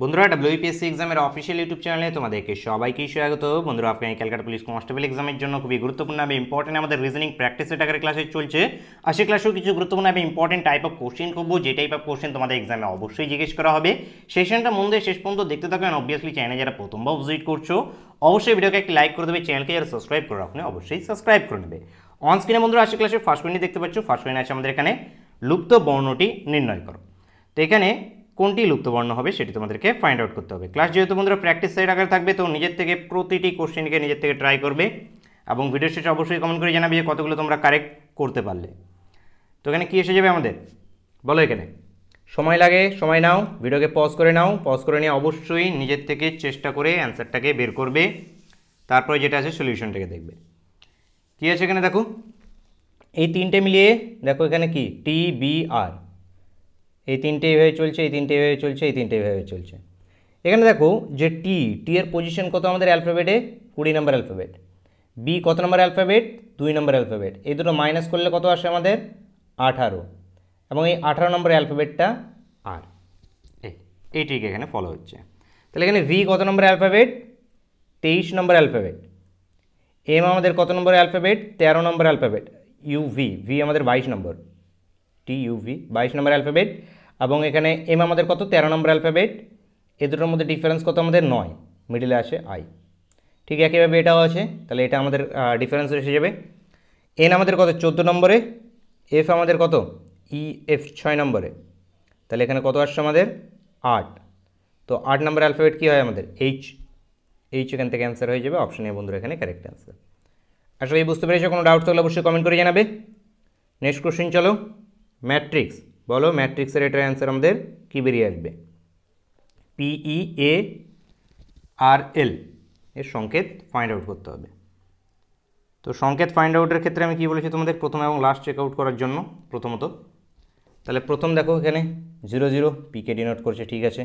বন্ধুরা ডাব্লিউপিএসসি এক্সামের official YouTube চ্যানেলে তোমাদেরকে সবাইকেই স্বাগত বন্ধুরা আপনার ক্যালকাটা পুলিশ কনস্টেবল এক্সামের জন্য খুবই গুরুত্বপূর্ণ এবং ইম্পর্টেন্ট আমাদের রিজনিং প্র্যাকটিস আকারে ক্লাসে চলছে আর সে ক্লাসেও কিছু গুরুত্বপূর্ণ এবং ইম্পর্টেন্ট টাইপ অফ কোশ্চেন করবো যে টাইপ অফ কোশ্চেন তোমাদের এক্সামে অবশ্যই জিজ্ঞেস করা হবে সেশনটা মন দিয়ে শেষ পর্যন্ত দেখতে থাকবেন অবভিয়াসলি চ্যানেলে যারা প্রথমবার ভিজিট করছো অবশ্যই ভিডিওকে একটি লাইক করে দেবে চ্যানেলকে যারা সাবস্ক্রাইব করে রাখুন অবশ্যই সাবস্ক্রাইব করে নেবে অন স্ক্রিনে বন্ধুরা আসে ক্লাসের ফার্স্ট কোয়েনটি দেখতে পাচ্ছ ফার্স্ট কোয়েন আছে আমাদের এখানে লুপ্ত বর্ণটি নির্ণয় করো তো এখানে কোনটি লুপ্তবর্ণ হবে সেটি তোমাদেরকে ফাইন্ড আউট করতে হবে ক্লাস যেহেতু বন্ধুরা প্র্যাকটিস সাইড আকারে থাকবে তো নিজের থেকে প্রতিটি কোশ্চেনকে নিজের থেকে ট্রাই করবে এবং ভিডিও শেষে অবশ্যই কমেন্ট করে জানাবে যে কতগুলো তোমরা কারেক্ট করতে পারলে তো এখানে কী এসে যাবে আমাদের বলো এখানে সময় লাগে সময় নাও ভিডিওকে পজ করে নাও পজ করে নিয়ে অবশ্যই নিজের থেকে চেষ্টা করে অ্যান্সারটাকে বের করবে তারপরে যেটা আছে সলিউশনটাকে দেখবে কী আছে এখানে দেখো এই তিনটে মিলিয়ে দেখো এখানে কি টি বি আর এই তিনটে এইভাবে চলছে এই তিনটে এইভাবে চলছে এই তিনটে এইভাবে চলছে এখানে দেখো যে টি টি এর পজিশন কত আমাদের অ্যালফাবেটে কুড়ি নম্বর অ্যালফাবেট বি কত নম্বর অ্যালফাবেট দুই নম্বর অ্যালফাবেট এই দুটো মাইনাস করলে কত আসে আমাদের আঠারো এবং এই আঠারো নম্বর অ্যালফাবেটটা আর এই ঠিক এখানে ফলো হচ্ছে তাহলে এখানে ভি কত নম্বর অ্যালফাবেট তেইশ নম্বর অ্যালফাবেট এম আমাদের কত নম্বর অ্যালফাবেট তেরো নম্বর অ্যালফাবেট ইউ ভি ভি আমাদের বাইশ নম্বর টি ইউ ভি বাইশ নম্বর অ্যালফাবেট এবং এখানে এম আমাদের কত তেরো নম্বর অ্যালফাবেট এ দুটোর মধ্যে ডিফারেন্স কত আমাদের নয় মিডিলে আসে আই ঠিক একইভাবে এটাও আছে তাহলে এটা আমাদের ডিফারেন্স এসে যাবে এন আমাদের কত চোদ্দো নম্বরে এফ আমাদের কত ই e, এফ ছয় নম্বরে তাহলে এখানে কত আসছে আমাদের আট তো আট নম্বর অ্যালফাবেট কী হয় আমাদের এইচ এইচ এখান থেকে অ্যান্সার হয়ে যাবে অপশন এ বন্ধুরা এখানে কারেক্ট অ্যান্সার আসলে এই বুঝতে পেরেছো কোনো ডাউট থাকলে অবশ্যই কমেন্ট করে জানাবে নেক্সট কোশ্চেন চলো ম্যাট্রিক্স বলো ম্যাট্রিক্সের এটার অ্যান্সার আমাদের কী বেরিয়ে আসবে পিই এ আর এল এর সংকেত ফাইন্ড আউট করতে হবে তো সংকেত ফাইন্ড আউটের ক্ষেত্রে আমি কি বলেছি তোমাদের প্রথম এবং লাস্ট চেক আউট করার জন্য প্রথমত তাহলে প্রথম দেখো এখানে জিরো জিরো পিকে ডিনোট করছে ঠিক আছে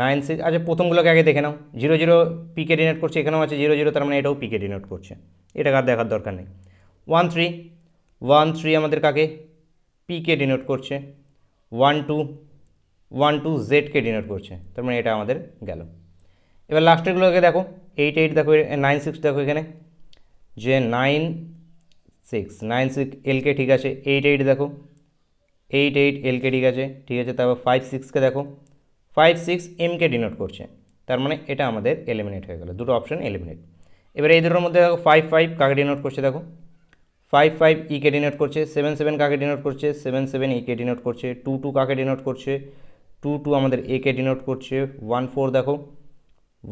নাইন সিক্স আচ্ছা প্রথমগুলোকে আগে দেখে নাও জিরো জিরো পিকে ডিনোট করছে এখানেও আছে জিরো জিরো তার মানে এটাও পিকে ডিনোট করছে এটা কার দেখার দরকার নেই ওয়ান থ্রি ওয়ান থ্রি আমাদের কাকে পিকে ডিনোট করছে ওয়ান টু ওয়ান টু জেডকে ডিনোট করছে তার মানে এটা আমাদের গেল এবার লাস্টেরগুলোকে দেখো এইট এইট দেখো নাইন সিক্স দেখো এখানে যে নাইন সিক্স নাইন সিক্স এলকে ঠিক আছে এইট এইট দেখো এইট এইট এলকে ঠিক আছে ঠিক আছে তারপর ফাইভ সিক্সকে দেখো ফাইভ সিক্স এমকে ডিনোট করছে তার মানে এটা আমাদের এলিমিনেট হয়ে গেল দুটো অপশান এলিমিনেট এবার এই দুটোর মধ্যে দেখো ফাইভ ফাইভ কাকে ডিনোট করছে দেখো ফাইভ ফাইভ ইকে ডিনোট করছে সেভেন সেভেন কাকে ডিনোট করছে সেভেন সেভেন ইকে ডিনোট করছে টু টু কাকে ডিনোট করছে টু টু আমাদের একে ডিনোট করছে ওয়ান ফোর দেখো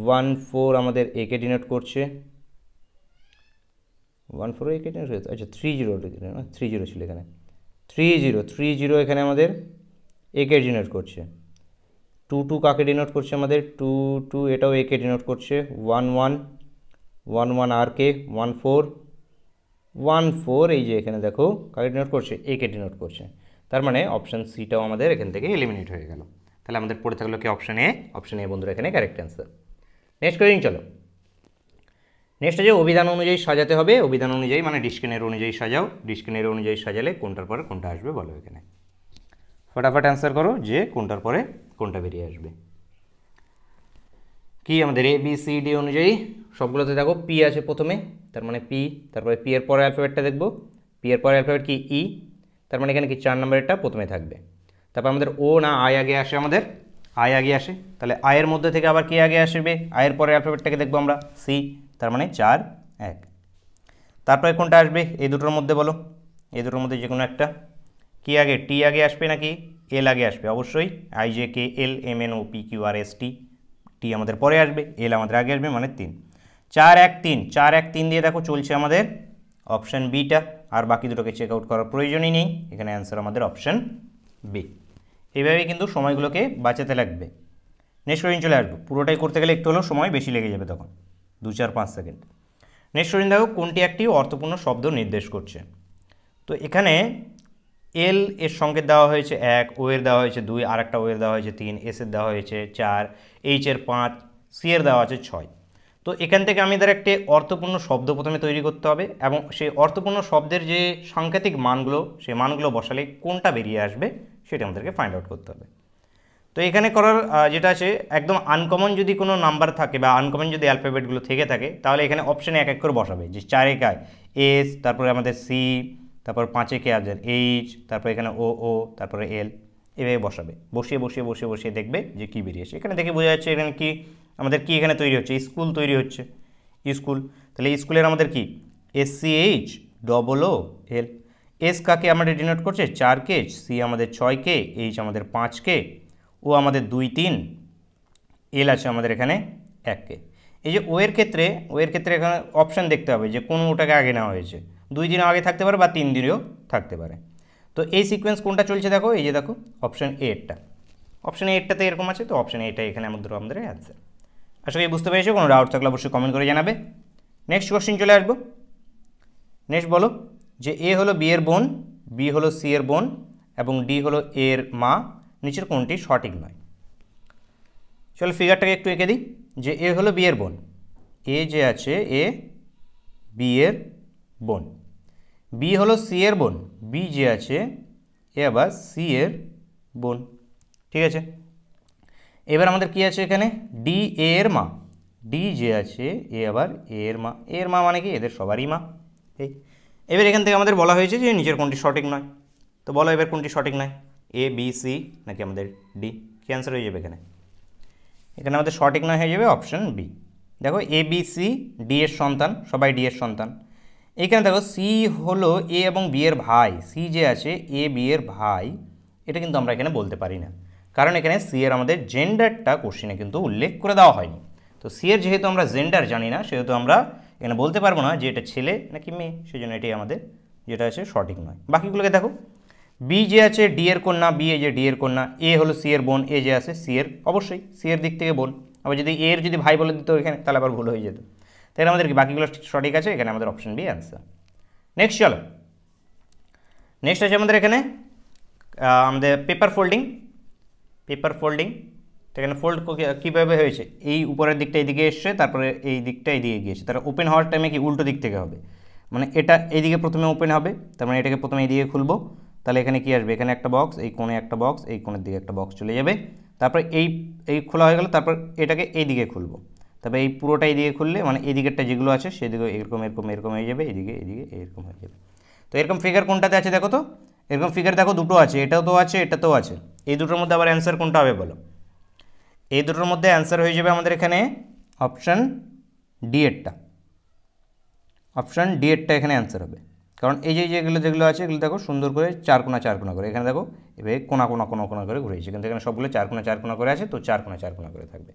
ওয়ান ফোর আমাদের একে ডিনোট করছে ওয়ান ফোর একে ডিনোট হয়েছে আচ্ছা থ্রি জিরো না থ্রি জিরো ছিল এখানে থ্রি জিরো থ্রি জিরো এখানে আমাদের একে ডিনোট করছে টু টু কাকে ডিনোট করছে আমাদের টু টু এটাও একে ডিনোট করছে ওয়ান ওয়ান ওয়ান ওয়ান আর কে ওয়ান ফোর ওয়ান ফোর এই যে এখানে দেখো কাকে ডিনোট করছে একে ডিনোট করছে তার মানে অপশান সিটাও আমাদের এখান থেকে এলিমিনেট হয়ে গেল তাহলে আমাদের পড়ে থাকলো কি অপশান এ অপশান এ বন্ধুরা এখানে কারেক্ট অ্যান্সার নেক্সট কোয়েশ্চন চলো নেক্সট আছে অভিধান অনুযায়ী সাজাতে হবে অভিধান অনুযায়ী মানে ডিসক্রিনের অনুযায়ী সাজাও ডিসক্রিনের অনুযায়ী সাজালে কোনটার পরে কোনটা আসবে বলো এখানে ফটাফট অ্যান্সার করো যে কোনটার পরে কোনটা বেরিয়ে আসবে কি আমাদের এ বি সি ডি অনুযায়ী সবগুলোতে দেখো পি আছে প্রথমে তার মানে পি তারপরে পি এর পরে অ্যালফাবেটটা দেখব পি এর পরে অ্যালফাবেট কি ই e, তার মানে এখানে কি চার নম্বরেরটা প্রথমে থাকবে তারপর আমাদের ও না আয় আগে আসে আমাদের আয় আগে আসে তাহলে আয়ের মধ্যে থেকে আবার কে আগে আসবে আয়ের পরে অ্যালফাবেটটাকে দেখবো আমরা সি তার মানে চার এক তারপরে কোনটা আসবে এই দুটোর মধ্যে বলো এই দুটোর মধ্যে যে কোনো একটা কি আগে টি আগে আসবে নাকি এল আগে আসবে অবশ্যই I J K L M N O P Q R S T T আমাদের পরে আসবে এল আমাদের আগে আসবে মানে তিন চার এক তিন চার এক তিন দিয়ে দেখো চলছে আমাদের অপশান বিটা আর বাকি দুটোকে চেক আউট করার প্রয়োজনই নেই এখানে অ্যান্সার আমাদের অপশান বি এইভাবেই কিন্তু সময়গুলোকে বাঁচাতে লাগবে নেক্সট কোয়েশ্চেন চলে আসবো পুরোটাই করতে গেলে একটু হলেও সময় বেশি লেগে যাবে তখন দু চার পাঁচ সেকেন্ড নেক্সট কোয়েশ্চেন দেখো কোনটি একটি অর্থপূর্ণ শব্দ নির্দেশ করছে তো এখানে এল এর সঙ্গে দেওয়া হয়েছে এক ওয়ের দেওয়া হয়েছে দুই আর একটা ও দেওয়া হয়েছে তিন এস এর দেওয়া হয়েছে চার এইচ এর পাঁচ সি এর দেওয়া আছে ছয় তো এখান থেকে আমাদের একটি অর্থপূর্ণ শব্দ প্রথমে তৈরি করতে হবে এবং সেই অর্থপূর্ণ শব্দের যে সাংকেতিক মানগুলো সেই মানগুলো বসালে কোনটা বেরিয়ে আসবে সেটা আমাদেরকে ফাইন্ড আউট করতে হবে তো এখানে করার যেটা আছে একদম আনকমন যদি কোনো নাম্বার থাকে বা আনকমন যদি অ্যালফাবেটগুলো থেকে থাকে তাহলে এখানে অপশানে এক এক করে বসাবে যে চারে কায় এস তারপরে আমাদের সি তারপর পাঁচে কে আছে এইচ তারপরে এখানে ও ও তারপরে এল এভাবে বসাবে বসিয়ে বসিয়ে বসে বসিয়ে দেখবে যে কী বেরিয়েছে এখানে দেখে বোঝা যাচ্ছে এখানে কি আমাদের কি এখানে তৈরি হচ্ছে স্কুল তৈরি হচ্ছে স্কুল তাহলে স্কুলের আমাদের কি S C H double O L S কাকে আমাদের ডিনোট করছে চার কে সি আমাদের ছয় কে এইচ আমাদের পাঁচ কে ও আমাদের দুই তিন এল আছে আমাদের এখানে এক কে এই যে ওয়ের ক্ষেত্রে ওয়ের ক্ষেত্রে এখানে অপশান দেখতে হবে যে কোন ওটাকে আগে নেওয়া হয়েছে দুই দিন আগে থাকতে পারে বা তিন দিনেও থাকতে পারে তো এই সিকোয়েন্স কোনটা চলছে দেখো এই যে দেখো অপশান এ এরটা অপশান এরটাতে এরকম আছে তো অপশান এটা এখানে আমাদের আমাদের অ্যান্সার আশা করি বুঝতে পেরেছো কোনো ডাউট থাকলে অবশ্যই কমেন্ট করে জানাবে নেক্সট কোশ্চেন চলে আসবো নেক্সট বলো যে এ হলো বি এর বোন বি হলো সি এর বোন এবং ডি হলো এর মা নিচের কোনটি সঠিক নয় চলো ফিগারটাকে একটু এঁকে দিই যে এ হলো বি বোন এ যে আছে এ বি এর বোন বি হলো সি এর বোন বি যে আছে এ আবার সি এর বোন ঠিক আছে এবার আমাদের কি আছে এখানে ডি এ এর মা ডি যে আছে এ আবার এ এর মা এ এর মা মানে কি এদের সবারই মা এই এবার এখান থেকে আমাদের বলা হয়েছে যে নিচের কোনটি সঠিক নয় তো বলো এবার কোনটি সঠিক নয় এ বি সি নাকি আমাদের ডি কি অ্যান্সার হয়ে যাবে এখানে এখানে আমাদের সঠিক নয় হয়ে যাবে অপশান বি দেখো এ বি সি ডি এর সন্তান সবাই ডি এর সন্তান এখানে দেখো সি হলো এ এবং বি এর ভাই সি যে আছে এ বি এর ভাই এটা কিন্তু আমরা এখানে বলতে পারি না কারণ এখানে সি এর আমাদের জেন্ডারটা কোশ্চেনে কিন্তু উল্লেখ করে দেওয়া হয়নি তো সি এর যেহেতু আমরা জেন্ডার জানি না সেহেতু আমরা এখানে বলতে পারবো না যে এটা ছেলে নাকি মেয়ে সেই জন্য এটাই আমাদের যেটা আছে সঠিক নয় বাকিগুলোকে দেখো বি যে আছে ডি এর কন্যা বি এ যে ডি এর কন্যা এ হলো সি এর বোন এ যে আছে সি এর অবশ্যই সি এর দিক থেকে বোন আবার যদি এর যদি ভাই বলে দিত এখানে তাহলে আবার ভুল হয়ে যেত তাহলে আমাদের বাকিগুলো সঠিক আছে এখানে আমাদের অপশন বি অ্যান্সার নেক্সট চলো নেক্সট আছে আমাদের এখানে আমাদের পেপার ফোল্ডিং পেপার ফোল্ডিং এখানে ফোল্ড কীভাবে হয়েছে এই উপরের দিকটা এইদিকে এসছে তারপরে এই দিকটা এইদিকে গিয়েছে তারা ওপেন হওয়ার টাইমে কি উল্টো দিক থেকে হবে মানে এটা এইদিকে প্রথমে ওপেন হবে তার মানে এটাকে প্রথমে এইদিকে খুলবো তাহলে এখানে কি আসবে এখানে একটা বক্স এই কোণে একটা বক্স এই কোণের দিকে একটা বক্স চলে যাবে তারপরে এই এই খোলা হয়ে গেলে তারপর এটাকে এইদিকে খুলবো তবে এই পুরোটা এদিকে খুললে মানে এদিকেরটা যেগুলো আছে সেদিকে এরকম এরকম এরকম হয়ে যাবে এদিকে এদিকে এরকম হয়ে যাবে তো এরকম ফিগার কোনটাতে আছে দেখো তো এরকম ফিগার দেখো দুটো আছে এটাও তো আছে এটা তো আছে এই দুটোর মধ্যে আবার অ্যান্সার কোনটা হবে বলো এই দুটোর মধ্যে অ্যান্সার হয়ে যাবে আমাদের এখানে অপশান ডি এরটা অপশান ডি এরটা এখানে অ্যান্সার হবে কারণ এই যে যেগুলো যেগুলো আছে এগুলো দেখো সুন্দর করে চার কোনা চার কোনা করে এখানে দেখো এবার কোনা কোনা কোনা কোনা করে ঘুরেছে কিন্তু এখানে সবগুলো চার কোনা চার কোনা করে আছে তো চার কোনা চার কোনা করে থাকবে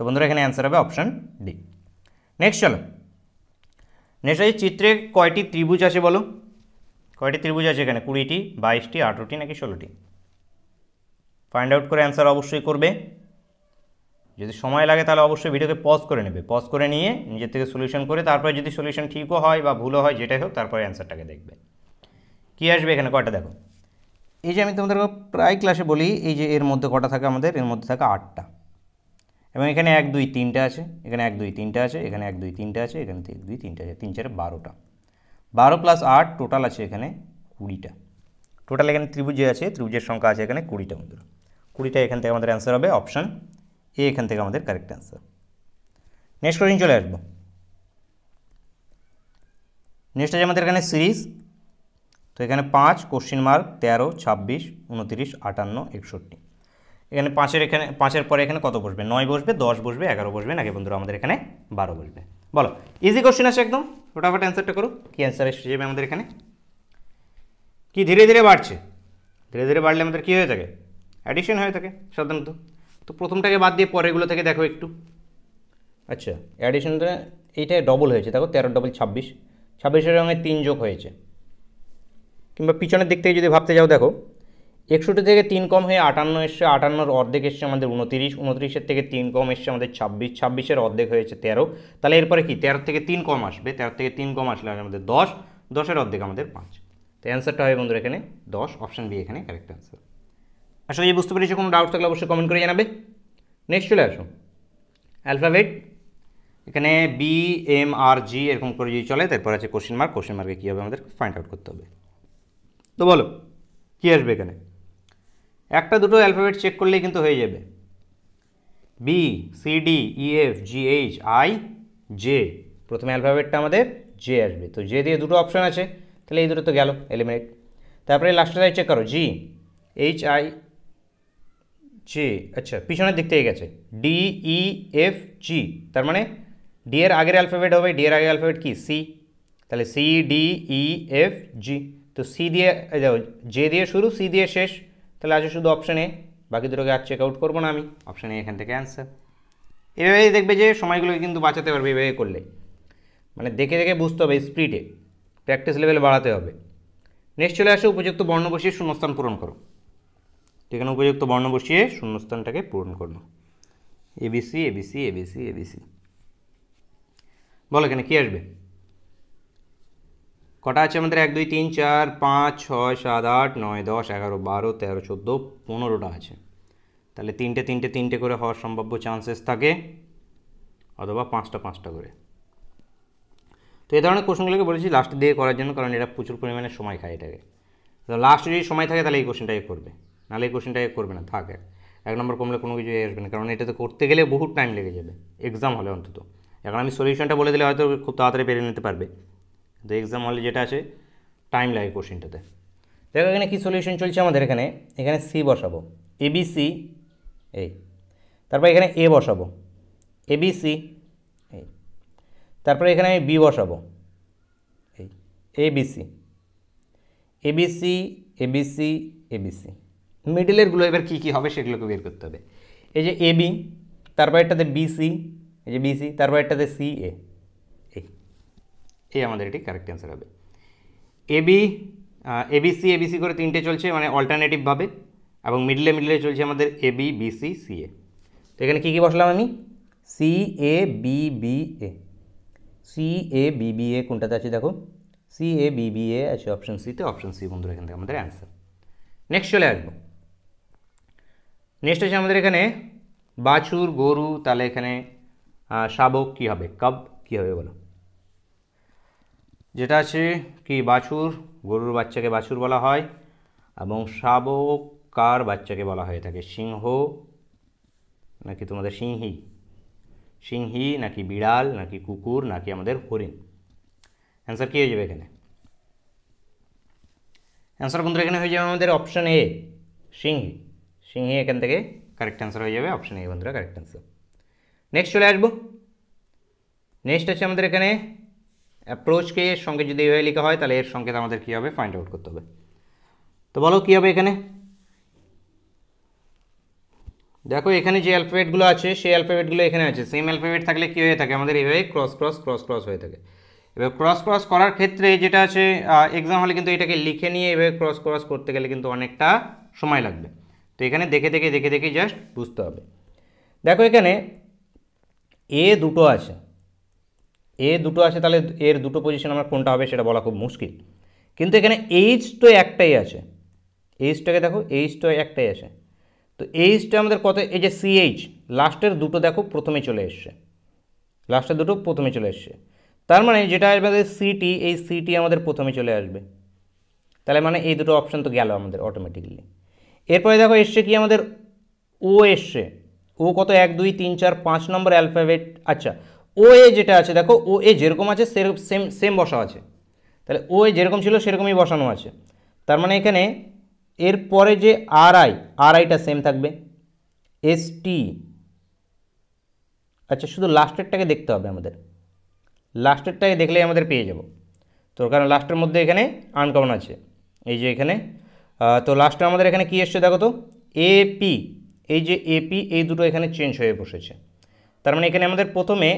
তো বন্ধুরা এখানে অ্যান্সার হবে অপশান ডি নেক্সট চলো নেক্সট আছে চিত্রে কয়টি ত্রিভুজ আছে বলো কয়টি ত্রিভুজ আছে এখানে কুড়িটি বাইশটি আঠেরোটি নাকি ষোলোটি ফাইন্ড আউট করে অ্যান্সার অবশ্যই করবে যদি সময় লাগে তাহলে অবশ্যই ভিডিওকে পজ করে নেবে পজ করে নিয়ে নিজের থেকে সলিউশন করে তারপরে যদি সলিউশন ঠিকও হয় বা ভুলও হয় যেটাই হোক তারপরে অ্যান্সারটাকে দেখবে কী আসবে এখানে কয়টা দেখো এই যে আমি তোমাদের প্রায় ক্লাসে বলি এই যে এর মধ্যে কটা থাকে আমাদের এর মধ্যে থাকে আটটা এবং এখানে এক দুই তিনটা আছে এখানে এক দুই তিনটা আছে এখানে এক দুই তিনটা আছে এখানে এক দুই তিনটা আছে তিন চারে বারোটা বারো প্লাস আট টোটাল আছে এখানে কুড়িটা টোটাল এখানে ত্রিভুজে আছে ত্রিভুজের সংখ্যা আছে এখানে কুড়িটা বন্ধুরা কুড়িটা এখান থেকে আমাদের অ্যান্সার হবে অপশান এ এখান থেকে আমাদের কারেক্ট অ্যান্সার নেক্সট কোশ্চিন চলে আসবো নেক্সট আছে আমাদের এখানে সিরিজ তো এখানে পাঁচ কোশ্চিন মার্ক তেরো ছাব্বিশ উনতিরিশ আটান্ন একষট্টি এখানে পাঁচের এখানে পাঁচের পরে এখানে কত বসবে নয় বসবে দশ বসবে এগারো বসবে নাকি বন্ধুরা আমাদের এখানে বারো বসবে বলো ইজি কোশ্চেন আছে একদম ফোটাফাট অ্যান্সারটা করো কী অ্যান্সার হিসেবে আমাদের এখানে কি ধীরে ধীরে বাড়ছে ধীরে ধীরে বাড়লে আমাদের কী হয়ে থাকে অ্যাডিশন হয়ে থাকে সাধারণত তো প্রথমটাকে বাদ দিয়ে এগুলো থেকে দেখো একটু আচ্ছা অ্যাডিশনটা এইটা ডবল হয়েছে দেখো তেরো ডবল ছাব্বিশ ছাব্বিশের রঙে তিন যোগ হয়েছে কিংবা পিছনের দিক থেকে যদি ভাবতে যাও দেখো একষট্টি থেকে তিন কম হয়ে আটান্ন এসছে আটান্নর অর্ধেক এসছে আমাদের উনতিরিশ উনত্রিশের থেকে তিন কম এসছে আমাদের ছাব্বিশ ছাব্বিশের অর্ধেক হয়েছে তেরো তাহলে এরপরে কি তেরো থেকে তিন কম আসবে তেরো থেকে তিন কম আসলে আমাদের দশ দশের অর্ধেক আমাদের পাঁচ তো অ্যান্সারটা হয় বন্ধুরা এখানে দশ অপশান বি এখানে কারেক্ট অ্যান্সার আসলে যে বুঝতে পেরেছি কোনো ডাউট থাকলে অবশ্যই কমেন্ট করে জানাবে নেক্সট চলে আসো অ্যালফাবেট এখানে বি এম আর জি এরকম করে যদি চলে তারপর আছে কোশ্চেন মার্ক কোশ্চেন মার্কে কীভাবে আমাদের ফাইন্ড আউট করতে হবে তো বলো কী আসবে এখানে একটা দুটো অ্যালফাবেট চেক করলেই কিন্তু হয়ে যাবে B C D E F G H I J প্রথমে অ্যালফাবেটটা আমাদের জে আসবে তো জে দিয়ে দুটো অপশান আছে তাহলে এই দুটো তো গেল এলিমিনেট তারপরে লাস্টের সাইড চেক করো জি এইচ আই জে আচ্ছা পিছনের দিক থেকে গেছে ডি ই এফ জি তার মানে ডি এর আগের অ্যালফাবেট হবে ডি এর আগের অ্যালফাবেট কি সি তাহলে C D E F G তো সি দিয়ে জে দিয়ে শুরু সি দিয়ে শেষ তাহলে আছে শুধু অপশানে বাকি দুটোকে আর চেক আউট করবো না আমি অপশানে এখান থেকে অ্যান্সার এভাবেই দেখবে যে সময়গুলোকে কিন্তু বাঁচাতে পারবে এভাবে করলে মানে দেখে দেখে বুঝতে হবে স্পিডে প্র্যাকটিস লেভেল বাড়াতে হবে নেক্সট চলে আসে উপযুক্ত বর্ণ বসিয়ে শূন্যস্থান পূরণ করো এখানে উপযুক্ত বর্ণ বসিয়ে শূন্যস্থানটাকে পূরণ করো এবিসি এবিসি এবিসি এবিসি বলো এখানে কী আসবে কটা আছে আমাদের এক দুই তিন চার পাঁচ ছয় সাত আট নয় দশ এগারো বারো তেরো চোদ্দো পনেরোটা আছে তাহলে তিনটে তিনটে তিনটে করে হওয়ার সম্ভাব্য চান্সেস থাকে অথবা পাঁচটা পাঁচটা করে তো এই ধরনের কোশ্চেনগুলোকে বলেছি লাস্ট দিয়ে করার জন্য কারণ এটা প্রচুর পরিমাণে সময় খায় এটাকে তো লাস্ট যদি সময় থাকে তাহলে এই কোশ্চেনটাকে করবে নাহলে এই কোশ্চেনটাকে করবে না থাক এক নম্বর কমলে কোনো কিছু আসবে না কারণ এটাতে করতে গেলে বহু টাইম লেগে যাবে এক্সাম হলে অন্তত এখন আমি সলিউশনটা বলে দিলে হয়তো খুব তাড়াতাড়ি পেরে নিতে পারবে তো এক্সাম হলে যেটা আছে টাইম লাগে কোশ্চেনটাতে দেখো এখানে কী সলিউশন চলছে আমাদের এখানে এখানে সি বসাবো এবিসি এই তারপর এখানে এ বসাবো এবিসি এই তারপরে এখানে আমি বি বসাবো এই এবিসি এবিসি এবিসি এবিসি মিডিলেরগুলো এবার কী কী হবে সেগুলোকে বের করতে হবে এই যে এবি তারপর একটাতে বিসি এই যে বিসি তারপর একটাতে সি এ এ আমাদের এটি কারেক্ট অ্যান্সার হবে এবি এবিসি এবিসি করে তিনটে চলছে মানে অল্টারনেটিভভাবে এবং মিডলে মিডলে চলছে আমাদের এবি বিসি সিএ তো এখানে কী কী বসলাম আমি C A B B A C A B B A কোনটাতে আছে দেখো C A B B A আছে অপশন সিতে অপশন সি বন্ধুরা এখান থেকে আমাদের অ্যান্সার নেক্সট চলে আসবো নেক্সট আছে আমাদের এখানে বাছুর গরু তাহলে এখানে শাবক কী হবে কব কী হবে বলো যেটা আছে কি বাছুর গরুর বাচ্চাকে বাছুর বলা হয় এবং শাবক কার বাচ্চাকে বলা হয়ে থাকে সিংহ নাকি তোমাদের সিংহী সিংহী নাকি বিড়াল নাকি কুকুর নাকি আমাদের হরিণ অ্যান্সার কী হয়ে যাবে এখানে অ্যান্সার বন্ধুরা এখানে হয়ে যাবে আমাদের অপশন এ সিংহি সিংহি এখান থেকে কারেক্ট অ্যান্সার হয়ে যাবে অপশন এ বন্ধুরা কারেক্ট অ্যান্সার নেক্সট চলে আসবো নেক্সট আছে আমাদের এখানে অ্যাপ্রোচকে এর সঙ্গে যদি এভাবে লেখা হয় তাহলে এর সংকেত আমাদের কী হবে ফাইন্ড আউট করতে হবে তো বলো কী হবে এখানে দেখো এখানে যে অ্যালফাবেটগুলো আছে সেই অ্যালফাবেটগুলো এখানে আছে সেম অ্যালফাবেট থাকলে কী হয়ে থাকে আমাদের এইভাবে ক্রস ক্রস ক্রস ক্রস হয়ে থাকে এবার ক্রস ক্রস করার ক্ষেত্রে যেটা আছে এক্সাম হলে কিন্তু এটাকে লিখে নিয়ে এভাবে ক্রস ক্রস করতে গেলে কিন্তু অনেকটা সময় লাগবে তো এখানে দেখে দেখে দেখে দেখে জাস্ট বুঝতে হবে দেখো এখানে এ দুটো আছে এ দুটো আছে তাহলে এর দুটো পজিশন আমার কোনটা হবে সেটা বলা খুব মুশকিল কিন্তু এখানে এইচ তো একটাই আছে এইচটাকে দেখো এইচ তো একটাই আছে তো এইচটা আমাদের কত এই যে সিএইচ লাস্টের দুটো দেখো প্রথমে চলে এসছে লাস্টের দুটো প্রথমে চলে এসছে তার মানে যেটা আসবে সিটি এই সিটি আমাদের প্রথমে চলে আসবে তাহলে মানে এই দুটো অপশান তো গেল আমাদের অটোমেটিকলি এরপরে দেখো এসছে কি আমাদের ও এসছে ও কত এক দুই তিন চার পাঁচ নম্বর অ্যালফাবেট আচ্ছা ও এ যেটা আছে দেখো ও এ যেরকম আছে সেরকম সেম সেম বসা আছে তাহলে ও এ যেরকম ছিল সেরকমই বসানো আছে তার মানে এখানে এর পরে যে আর আই আর আইটা সেম থাকবে এস টি আচ্ছা শুধু লাস্টেরটাকে দেখতে হবে আমাদের লাস্টেরটাকে দেখলেই আমাদের পেয়ে যাব তো কারণ লাস্টের মধ্যে এখানে আনকমন আছে এই যে এখানে তো লাস্টে আমাদের এখানে কি এসছে দেখো তো এপি এই যে এপি এই দুটো এখানে চেঞ্জ হয়ে বসেছে তার মানে এখানে আমাদের প্রথমে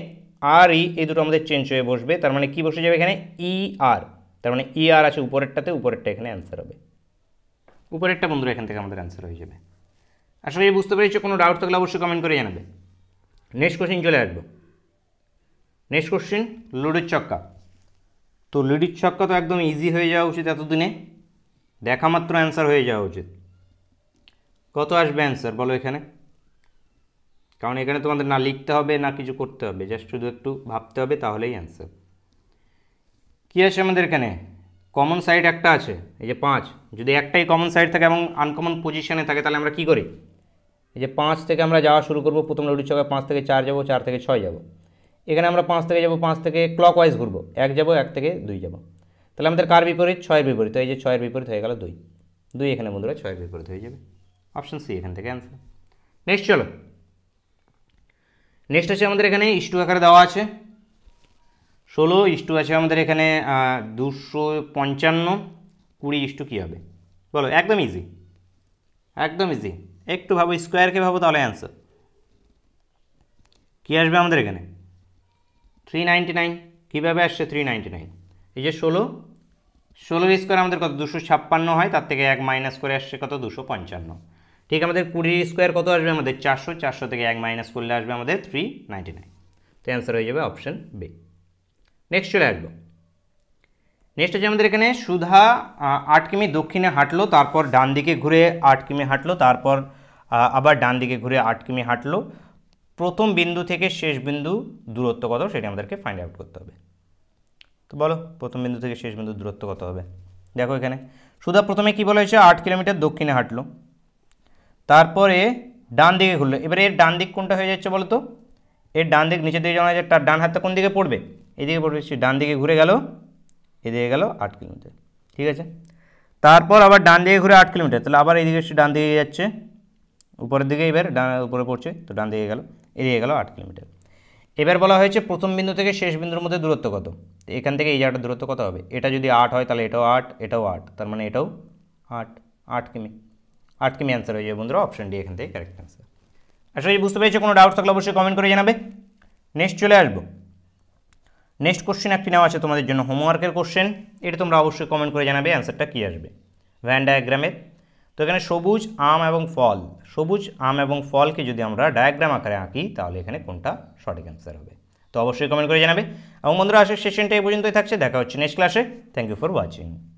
আর ই এই দুটো আমাদের চেঞ্জ হয়ে বসবে তার মানে কি বসে যাবে এখানে ই e, আর তার মানে ই e, আর আছে উপরেরটাতে উপরেরটা এখানে অ্যান্সার হবে উপরেরটা বন্ধুরা এখান থেকে আমাদের অ্যান্সার হয়ে যাবে আসলে করি বুঝতে পেরেছো কোনো ডাউট থাকলে অবশ্যই কমেন্ট করে জানাবে নেক্সট কোশ্চেন চলে আসবো নেক্সট কোশ্চেন লুডুর ছক্কা তো লুডুর ছক্কা তো একদম ইজি হয়ে যাওয়া উচিত এতদিনে দেখা মাত্র অ্যান্সার হয়ে যাওয়া উচিত কত আসবে অ্যান্সার বলো এখানে কারণ এখানে তোমাদের না লিখতে হবে না কিছু করতে হবে জাস্ট শুধু একটু ভাবতে হবে তাহলেই অ্যান্সার কী আছে আমাদের এখানে কমন সাইড একটা আছে এই যে পাঁচ যদি একটাই কমন সাইড থাকে এবং আনকমন পজিশনে থাকে তাহলে আমরা কি করি এই যে পাঁচ থেকে আমরা যাওয়া শুরু করব প্রথম লড়ি চকে পাঁচ থেকে চার যাব চার থেকে ছয় যাব এখানে আমরা পাঁচ থেকে যাব পাঁচ থেকে ক্লক ওয়াইজ ঘুরবো এক যাব এক থেকে দুই যাব তাহলে আমাদের কার বিপরীত ছয়ের বিপরীত এই যে ছয়ের বিপরীত হয়ে গেল দুই দুই এখানে বন্ধুরা ছয়ের বিপরীত হয়ে যাবে অপশন সি এখান থেকে অ্যান্সার নেক্সট চলো নেক্সট আছে আমাদের এখানে ইস্টু আকারে দেওয়া আছে ষোলো ইস্টু আছে আমাদের এখানে দুশো পঞ্চান্ন কুড়ি ইস্টু কী হবে বলো একদম ইজি একদম ইজি একটু ভাবো স্কোয়ারকে ভাবো তাহলে অ্যান্সার কী আসবে আমাদের এখানে থ্রি নাইনটি নাইন কীভাবে আসছে থ্রি নাইনটি নাইন এই যে ষোলো ষোলোর স্কোয়ার আমাদের কত দুশো ছাপ্পান্ন হয় তার থেকে এক মাইনাস করে আসছে কত দুশো পঞ্চান্ন ঠিক আমাদের কুড়ির স্কোয়ার কত আসবে আমাদের চারশো চারশো থেকে এক মাইনাস করলে আসবে আমাদের থ্রি নাইনটি নাইন তো অ্যান্সার হয়ে যাবে অপশান বি নেক্সট চলে আসবো নেক্সট হচ্ছে আমাদের এখানে সুধা আট কিমি দক্ষিণে হাঁটলো তারপর ডান দিকে ঘুরে আট কিমি হাঁটলো তারপর আবার ডান দিকে ঘুরে আট কিমি হাঁটলো প্রথম বিন্দু থেকে শেষ বিন্দু দূরত্ব কত সেটা আমাদেরকে ফাইন্ড আউট করতে হবে তো বলো প্রথম বিন্দু থেকে শেষ বিন্দু দূরত্ব কত হবে দেখো এখানে সুধা প্রথমে কি বলা হয়েছে আট কিলোমিটার দক্ষিণে হাঁটলো তারপরে ডান দিকে ঘুরলো এবারে এর ডান দিক কোনটা হয়ে যাচ্ছে বলতো এর ডান দিক নিচের দিকে জানা যায় তার ডান হাতটা কোন দিকে পড়বে এদিকে পড়বে সে ডান দিকে ঘুরে গেল এদিকে গেল আট কিলোমিটার ঠিক আছে তারপর আবার ডান দিকে ঘুরে আট কিলোমিটার তাহলে আবার এদিকে সে ডান দিকে যাচ্ছে উপরের দিকে এবার ডান উপরে পড়ছে তো ডান দিকে গেল এদিকে গেল আট কিলোমিটার এবার বলা হয়েছে প্রথম বিন্দু থেকে শেষ বিন্দুর মধ্যে দূরত্ব কত এখান থেকে এই জায়গাটা দূরত্ব কত হবে এটা যদি আট হয় তাহলে এটাও আট এটাও আট তার মানে এটাও আট আট কিমি আট কিমি অ্যান্সার হয়ে যাবে বন্ধুরা অপশন ডি এখান থেকে কারেক্ট অ্যান্সার আসলে বুঝতে পেরেছি কোনো ডাউট থাকলে অবশ্যই কমেন্ট করে জানাবে নেক্সট চলে আসবো নেক্সট কোশ্চেন একটি নেওয়া আছে তোমাদের জন্য হোমওয়ার্কের কোশ্চেন এটা তোমরা অবশ্যই কমেন্ট করে জানাবে অ্যান্সারটা কী আসবে ভ্যান ডায়াগ্রামের তো এখানে সবুজ আম এবং ফল সবুজ আম এবং ফলকে যদি আমরা ডায়াগ্রাম আকারে আঁকি তাহলে এখানে কোনটা সঠিক অ্যান্সার হবে তো অবশ্যই কমেন্ট করে জানাবে এবং বন্ধুরা আসে সেশনটা এই পর্যন্তই থাকছে দেখা হচ্ছে নেক্সট ক্লাসে থ্যাংক ইউ ফর ওয়াচিং